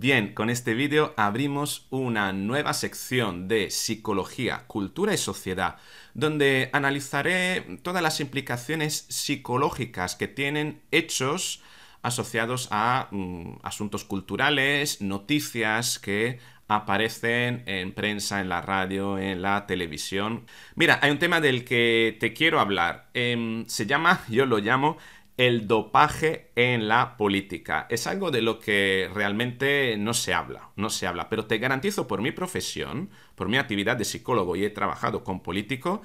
Bien, con este vídeo abrimos una nueva sección de psicología, cultura y sociedad, donde analizaré todas las implicaciones psicológicas que tienen hechos asociados a mm, asuntos culturales, noticias que aparecen en prensa, en la radio, en la televisión. Mira, hay un tema del que te quiero hablar. Em, se llama, yo lo llamo, el dopaje en la política. Es algo de lo que realmente no se habla, no se habla, pero te garantizo por mi profesión, por mi actividad de psicólogo y he trabajado con políticos,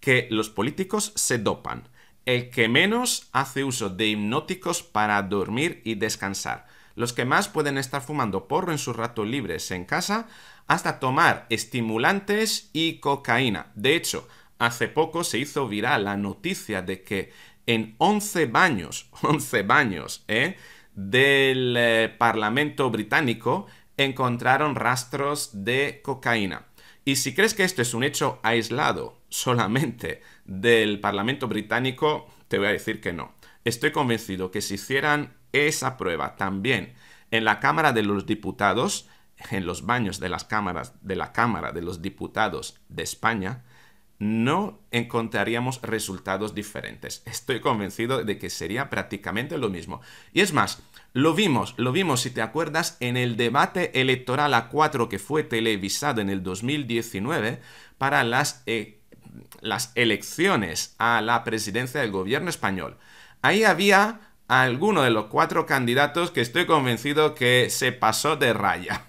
que los políticos se dopan. El que menos hace uso de hipnóticos para dormir y descansar. Los que más pueden estar fumando porro en sus ratos libres en casa hasta tomar estimulantes y cocaína. De hecho, hace poco se hizo viral la noticia de que en 11 baños, 11 baños, ¿eh? del eh, Parlamento británico encontraron rastros de cocaína. Y si crees que esto es un hecho aislado solamente del Parlamento británico, te voy a decir que no. Estoy convencido que si hicieran esa prueba también en la Cámara de los Diputados, en los baños de las cámaras de la Cámara de los Diputados de España, no encontraríamos resultados diferentes. Estoy convencido de que sería prácticamente lo mismo. Y es más, lo vimos, lo vimos si te acuerdas en el debate electoral a 4 que fue televisado en el 2019 para las, eh, las elecciones a la presidencia del gobierno español. Ahí había alguno de los cuatro candidatos que estoy convencido que se pasó de raya.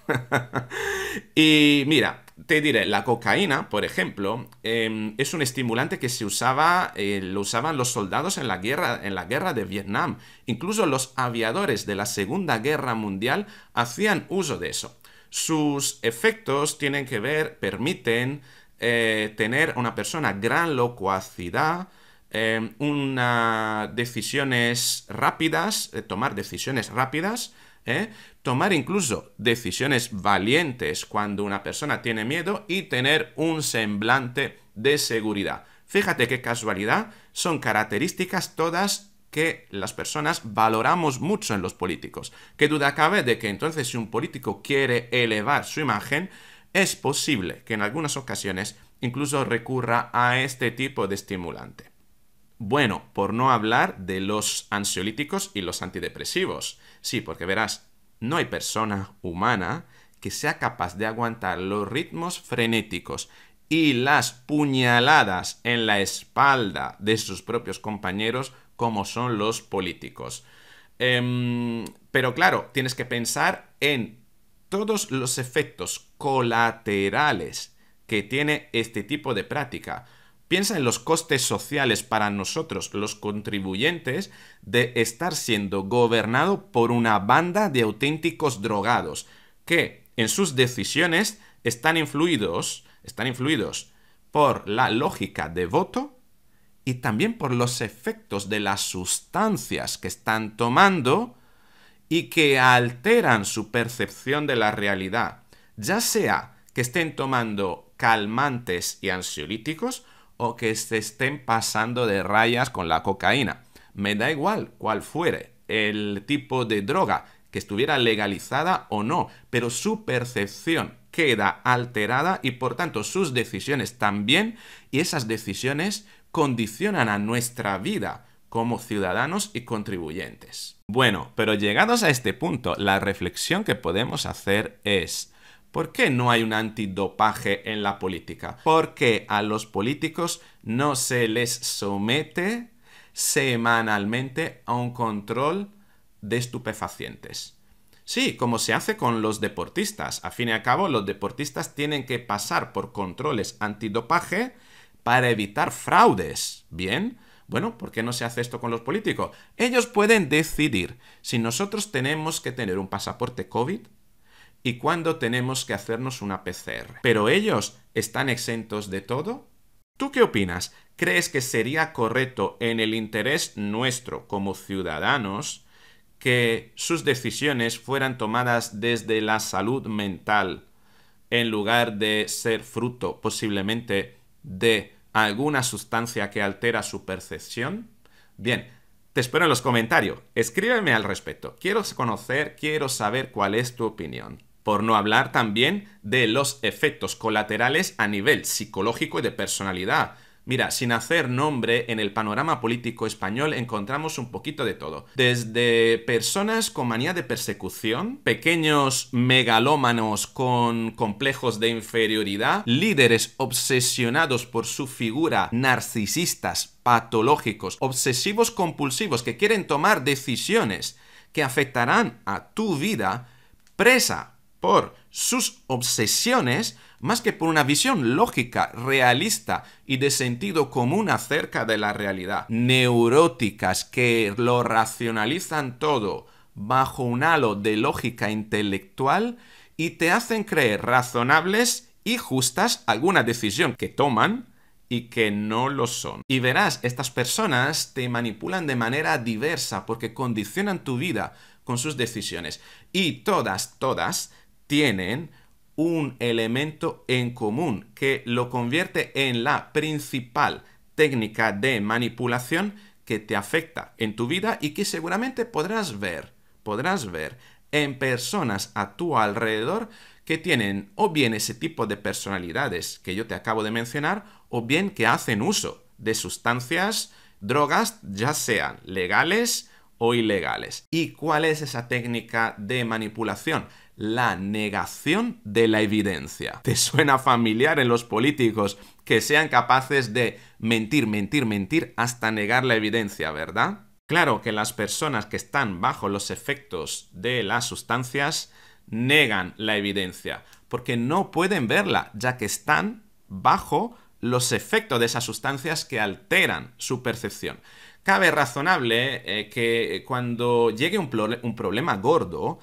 y mira, te diré, la cocaína, por ejemplo, em, es un estimulante que se usaba, eh, lo usaban los soldados en la, guerra, en la guerra de Vietnam. Incluso los aviadores de la Segunda Guerra Mundial hacían uso de eso. Sus efectos tienen que ver, permiten tener eh, tener una persona gran locuacidad, em, una... decisiones rápidas, eh, tomar decisiones rápidas, ¿eh? tomar incluso decisiones valientes cuando una persona tiene miedo y tener un semblante de seguridad. Fíjate qué casualidad, son características todas que las personas valoramos mucho en los políticos. Qué duda cabe de que entonces si un político quiere elevar su imagen, es posible que en algunas ocasiones incluso recurra a este tipo de estimulante. Bueno, por no hablar de los ansiolíticos y los antidepresivos. Sí, porque verás, no hay persona humana que sea capaz de aguantar los ritmos frenéticos y las puñaladas en la espalda de sus propios compañeros como son los políticos. Em, pero claro, tienes que pensar en todos los efectos colaterales que tiene este tipo de práctica. Piensa en los costes sociales para nosotros, los contribuyentes, de estar siendo gobernado por una banda de auténticos drogados que en sus decisiones están influidos, están influidos por la lógica de voto y también por los efectos de las sustancias que están tomando y que alteran su percepción de la realidad, ya sea que estén tomando calmantes y ansiolíticos, o que se estén pasando de rayas con la cocaína. Me da igual cuál fuere el tipo de droga, que estuviera legalizada o no, pero su percepción queda alterada y por tanto sus decisiones también y esas decisiones condicionan a nuestra vida como ciudadanos y contribuyentes. Bueno, pero llegados a este punto, la reflexión que podemos hacer es, ¿Por qué no hay un antidopaje en la política? Porque a los políticos no se les somete semanalmente a un control de estupefacientes. Sí, como se hace con los deportistas. A fin y al cabo, los deportistas tienen que pasar por controles antidopaje para evitar fraudes. Bien, bueno, ¿por qué no se hace esto con los políticos? Ellos pueden decidir si nosotros tenemos que tener un pasaporte COVID y cuándo tenemos que hacernos una PCR. ¿Pero ellos están exentos de todo? ¿Tú qué opinas? ¿Crees que sería correcto en el interés nuestro como ciudadanos que sus decisiones fueran tomadas desde la salud mental en lugar de ser fruto posiblemente de alguna sustancia que altera su percepción? Bien, te espero en los comentarios. Escríbeme al respecto. Quiero conocer, quiero saber cuál es tu opinión por no hablar también de los efectos colaterales a nivel psicológico y de personalidad. Mira, sin hacer nombre, en el panorama político español encontramos un poquito de todo. Desde personas con manía de persecución, pequeños megalómanos con complejos de inferioridad, líderes obsesionados por su figura, narcisistas, patológicos, obsesivos compulsivos que quieren tomar decisiones que afectarán a tu vida, presa por sus obsesiones más que por una visión lógica, realista y de sentido común acerca de la realidad. Neuróticas que lo racionalizan todo bajo un halo de lógica intelectual y te hacen creer razonables y justas alguna decisión que toman y que no lo son. Y verás, estas personas te manipulan de manera diversa porque condicionan tu vida con sus decisiones. Y todas, todas tienen un elemento en común que lo convierte en la principal técnica de manipulación que te afecta en tu vida y que seguramente podrás ver, podrás ver en personas a tu alrededor que tienen o bien ese tipo de personalidades que yo te acabo de mencionar o bien que hacen uso de sustancias, drogas, ya sean legales o ilegales. ¿Y cuál es esa técnica de manipulación? la negación de la evidencia. ¿Te suena familiar en los políticos que sean capaces de mentir, mentir, mentir hasta negar la evidencia, verdad? Claro que las personas que están bajo los efectos de las sustancias negan la evidencia, porque no pueden verla, ya que están bajo los efectos de esas sustancias que alteran su percepción. Cabe razonable eh, que cuando llegue un problema gordo,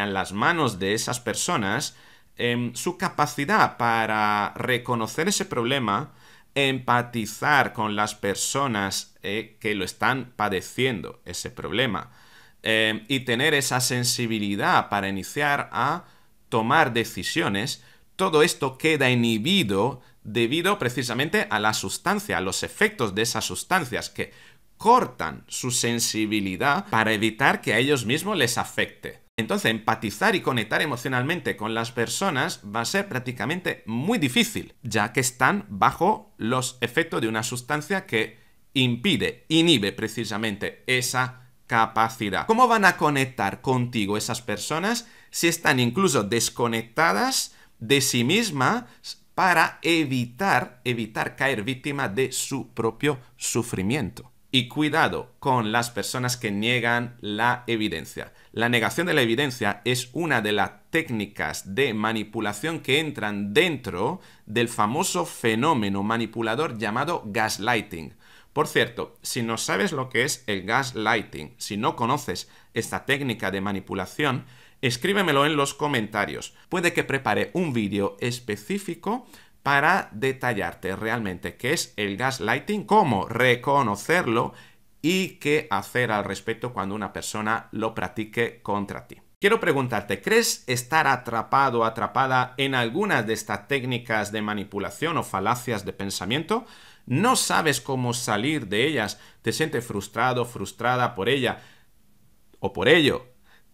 en las manos de esas personas em, su capacidad para reconocer ese problema, empatizar con las personas eh, que lo están padeciendo, ese problema, em, y tener esa sensibilidad para iniciar a tomar decisiones, todo esto queda inhibido debido precisamente a la sustancia, a los efectos de esas sustancias que cortan su sensibilidad para evitar que a ellos mismos les afecte. Entonces, empatizar y conectar emocionalmente con las personas va a ser prácticamente muy difícil, ya que están bajo los efectos de una sustancia que impide, inhibe precisamente esa capacidad. ¿Cómo van a conectar contigo esas personas si están incluso desconectadas de sí mismas para evitar, evitar caer víctima de su propio sufrimiento? Y cuidado con las personas que niegan la evidencia. La negación de la evidencia es una de las técnicas de manipulación que entran dentro del famoso fenómeno manipulador llamado gaslighting. Por cierto, si no sabes lo que es el gaslighting, si no conoces esta técnica de manipulación, escríbemelo en los comentarios. Puede que prepare un vídeo específico para detallarte realmente qué es el gaslighting, cómo reconocerlo y qué hacer al respecto cuando una persona lo practique contra ti. Quiero preguntarte, ¿crees estar atrapado o atrapada en algunas de estas técnicas de manipulación o falacias de pensamiento? ¿No sabes cómo salir de ellas? ¿Te sientes frustrado, o frustrada por ella o por ello?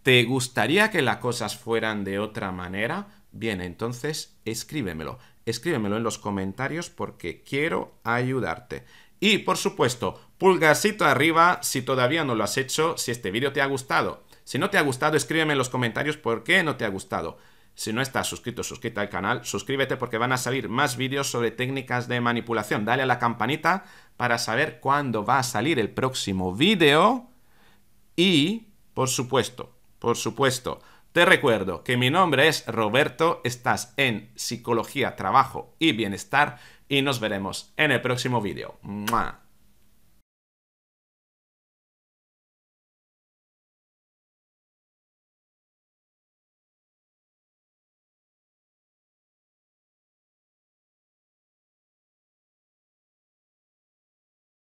¿Te gustaría que las cosas fueran de otra manera? Bien, entonces escríbemelo escríbemelo en los comentarios porque quiero ayudarte. Y por supuesto, pulgarcito arriba si todavía no lo has hecho, si este vídeo te ha gustado. Si no te ha gustado, escríbeme en los comentarios por qué no te ha gustado. Si no estás suscrito, suscríbete al canal, suscríbete porque van a salir más vídeos sobre técnicas de manipulación. Dale a la campanita para saber cuándo va a salir el próximo vídeo. Y, por supuesto, por supuesto, te recuerdo que mi nombre es Roberto, estás en Psicología, Trabajo y Bienestar y nos veremos en el próximo vídeo.